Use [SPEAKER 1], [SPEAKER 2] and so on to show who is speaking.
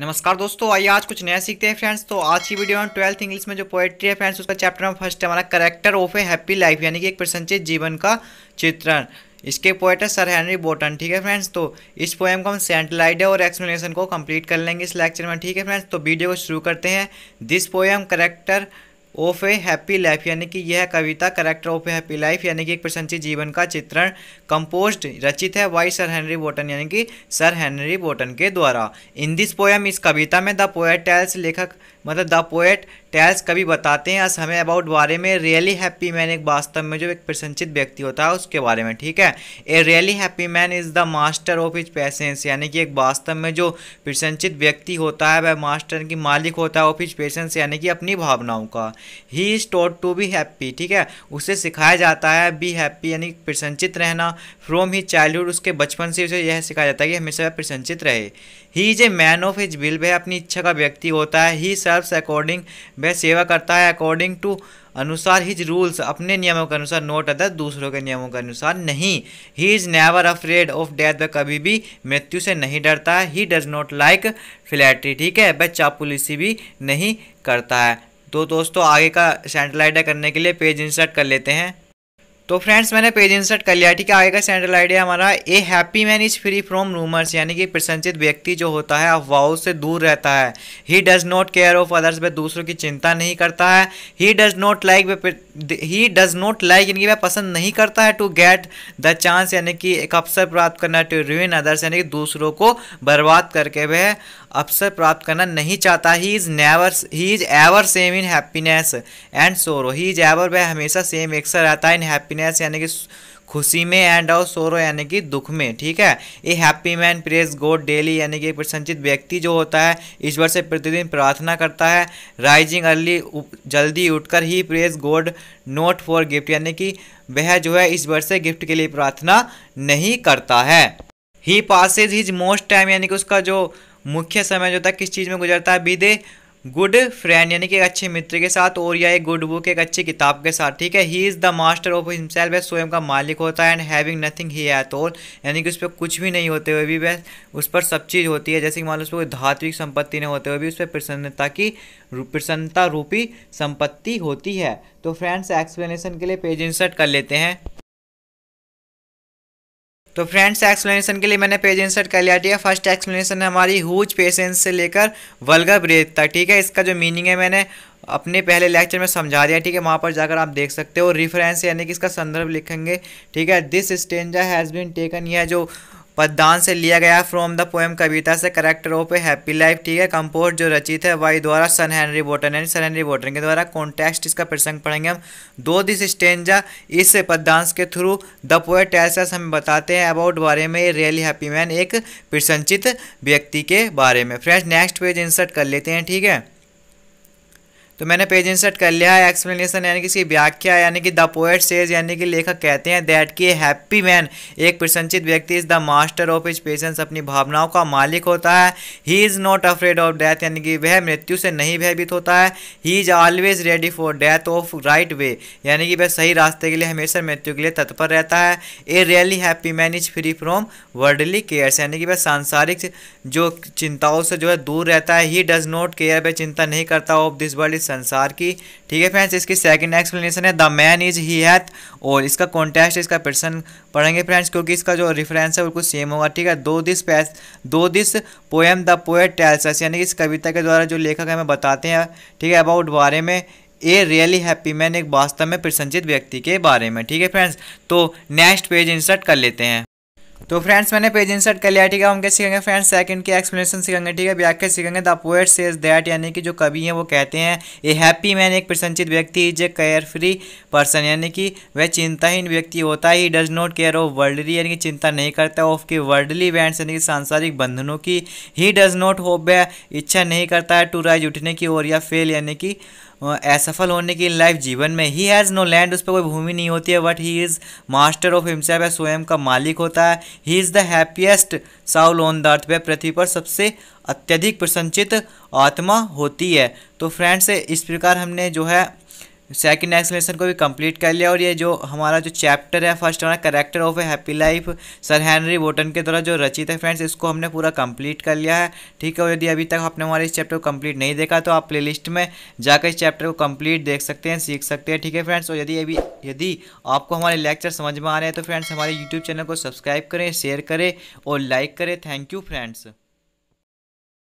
[SPEAKER 1] नमस्कार दोस्तों आइए आज कुछ नया सीखते हैं फ्रेंड्स तो आज की वीडियो में ट्वेल्थ इंग्लिश में जो पोएट्री है फ्रेंड्स उसका चैप्टर में फर्स्ट है हमारा character of a happy life यानी कि एक प्रसंचित जीवन का चित्रण इसके पोएट है सर हैनरी बोटन ठीक है फ्रेंड्स तो इस पोएम को हम सेंटलाइड और एक्सप्लेनेशन को कंप्लीट कर लेंगे इस लेक्चर में ठीक है फ्रेंड्स तो वीडियो को शुरू करते हैं this poem character of a happy life यानी कि यह कविता character of a happy life यानी कि एक प्रशंसित जीवन का चित्रण कंपोस्ट रचित है वाई सर हेनरी बोटन यानी कि सर हेनरी बोटन के द्वारा इन दिस पोयम इस कविता में द पोएट टेल्स लेखक मतलब द पोएट टेल्स कभी बताते हैं अस हमें अबाउट बारे में रियली हैप्पी मैन एक वास्तव में जो एक प्रशंसित व्यक्ति होता है उसके बारे में ठीक है a really happy man is the master of his patience यानी कि एक वास्तव में जो प्रशंसित व्यक्ति होता है वह मास्टर की मालिक होता है ऑफ हिज पेशेंस यानी कि अपनी भावनाओं का he is taught to be happy ठीक है उसे सिखाया जाता है बी हैप्पी यानी प्रशंसित रहना फ्रॉम ही चाइल्डहुड उसके बचपन से उसे यह सिखाया जाता है कि हमेशा वह प्रशंसित रहे he is a man of his will वह अपनी इच्छा का व्यक्ति होता है ही सर सर्व्स अकॉर्डिंग वह सेवा करता है अकॉर्डिंग टू अनुसार हिज रूल्स अपने नियमों के अनुसार नोट अदर दूसरों के नियमों के अनुसार नहीं he is never afraid of death वह कभी भी मृत्यु से नहीं डरता है he does not like flattery ठीक है वह चापुलिसी भी नहीं करता है तो दोस्तों आगे का सैटेलाइट करने के लिए पेज इंसर्ट कर लेते हैं तो फ्रेंड्स मैंने पेज इंसर्ट कर लिया ठीक है आगे का सेंट्रल आइडिया हमारा a happy man is free from rumours यानी कि प्रशंसित व्यक्ति जो होता है अफवाहों से दूर रहता है he does not care of others वह दूसरों की चिंता नहीं करता है he does not like he does not like यानी कि वह पसंद नहीं करता है टू गेट द चांस यानी कि एक अवसर प्राप्त करना टू रिविन अदर्स यानी कि दूसरों को बर्बाद करके वह अवसर प्राप्त करना नहीं चाहता he is never he is ever same in happiness and sorrow he is ever वह हमेशा सेम एक सा रहता है इन हैप्पीनेस यानी कि खुशी में एंड और सोरो यानी कि दुख में ठीक है a happy man praise God daily यानी कि प्रसन्नचित व्यक्ति जो होता है ईश्वर से प्रतिदिन प्रार्थना करता है राइजिंग अर्ली जल्दी उठकर he praise God not for gift यानी कि वह जो है ईश्वर से गिफ्ट के लिए प्रार्थना नहीं करता है he passes his most time यानी कि उसका जो मुख्य समय जो था किस चीज़ में गुजरता है विद ए गुड फ्रेंड यानी कि एक अच्छे मित्र के साथ और या एक गुड बुक एक अच्छी किताब के साथ ठीक है he is the master of himself है स्वयं का मालिक होता है and having nothing he at all यानी कि उस पर कुछ भी नहीं होते हुए भी वह उस पर सब चीज़ होती है जैसे कि मान लो उस पर कोई धात्विक संपत्ति नहीं होते हुए भी उस पर प्रसन्नता की प्रसन्नता रूपी संपत्ति होती है तो फ्रेंड्स एक्सप्लेनेशन के लिए पेज इंसर्ट कर लेते हैं तो फ्रेंड्स एक्सप्लेनेशन के लिए मैंने पेज इंसर्ट कर लिया ठीक है फर्स्ट एक्सप्लेनेशन है हमारी हुज पेशेंस से लेकर वलगर ब्रेथ तक ठीक है इसका जो मीनिंग है मैंने अपने पहले लेक्चर में समझा दिया ठीक है वहाँ पर जाकर आप देख सकते हो रिफरेंस यानी कि इसका संदर्भ लिखेंगे ठीक है this stanza has been taken यह जो पद्दान से लिया गया फ्रॉम द पोएम कविता से character of a happy life ठीक है कंपोज जो रचित है वाई द्वारा sir Henry Wotton and sir Henry Wotton के द्वारा कॉन्टेक्स्ट इसका प्रसंग पढ़ेंगे हम दो दिस स्टेंजा इस पद्दांश के थ्रू द पोएट एसएस हमें बताते हैं अबाउट बारे में रियली हैप्पी मैन एक प्रसंचित व्यक्ति के बारे में फ्रेंड्स नेक्स्ट पेज इंसर्ट कर लेते हैं ठीक है तो मैंने पेज इंसर्ट कर लिया है एक्सप्लेनेशन यानी कि इसकी व्याख्या यानी कि द पोएट सेज यानी कि लेखक कहते हैं दैट कि हैप्पी मैन एक प्रशंसित व्यक्ति is the master of his patience अपनी भावनाओं का मालिक होता है he is not afraid of death यानी कि वह मृत्यु से नहीं भयभीत होता है he is always ready for death of right way यानी कि वह सही रास्ते के लिए हमेशा मृत्यु के लिए तत्पर रहता है a really happy man is free from worldly cares यानी कि वह सांसारिक जो चिंताओं से जो है दूर रहता है ही डज नॉट केयर वह चिंता नहीं करता ऑफ दिस वर्ल्ड संसार की ठीक है फ्रेंड्स इसकी सेकंड एक्सप्लेनेशन है the man is he hath और इसका कॉन्टेस्ट इसका पर्सन पढ़ेंगे फ्रेंड्स क्योंकि इसका जो रेफरेंस है बिल्कुल सेम होगा ठीक है दो this pass to this poem the poet tells यानी कि इस कविता के द्वारा जो लेखक हमें बताते हैं ठीक है अबाउट बारे में ए रियली हैप्पी मैन एक वास्तव में प्रसन्नचित व्यक्ति के बारे में ठीक है फ्रेंड्स तो नेक्स्ट पेज इंसर्ट कर लेते हैं तो फ्रेंड्स मैंने पेज इंसर्ट कर लिया ठीक है हम क्या सीखेंगे फ्रेंड्स सेकंड के एक्सप्लेनेशन सीखेंगे ठीक है व्याख्या सीखेंगे द पोएट सेज दैट यानी कि जो कवि हैं वो कहते हैं ए हैप्पी मैन एक प्रसन्नचित व्यक्ति is a care free person यानी कि वह चिंताहीन व्यक्ति होता है he does not care of worldly यानी कि चिंता नहीं करता ऑफ की वर्ल्डली इवेंट्स यानी कि सांसारिक बंधनों की ही डज नॉट होप वह इच्छा नहीं करता है टू राइज उठने की और या फेल यानी कि असफल होने की लाइफ जीवन में ही हैज़ नो लैंड उस पर कोई भूमि नहीं होती है but he is master of himself है स्वयं का मालिक होता है he is the happiest soul on the earth वह पृथ्वी पर सबसे अत्यधिक प्रसन्नचित आत्मा होती है तो फ्रेंड्स इस प्रकार हमने जो है सेकंड एक्सप्लेनेशन को भी कंप्लीट कर लिया और ये जो हमारा जो चैप्टर है फर्स्ट हमारा character of a happy life sir Henry Wotton के द्वारा जो रचित है फ्रेंड्स इसको हमने पूरा कंप्लीट कर लिया है ठीक है और यदि अभी तक आपने हमारे इस चैप्टर को कंप्लीट नहीं देखा तो आप प्ले में जाकर इस चैप्टर को कम्प्लीट देख सकते हैं सीख सकते हैं ठीक है फ्रेंड्स और यदि अभी यदि आपको हमारे लेक्चर समझ में आ रहे हैं तो फ्रेंड्स हमारे यूट्यूब चैनल को सब्सक्राइब करें शेयर करें और लाइक करें थैंक यू फ्रेंड्स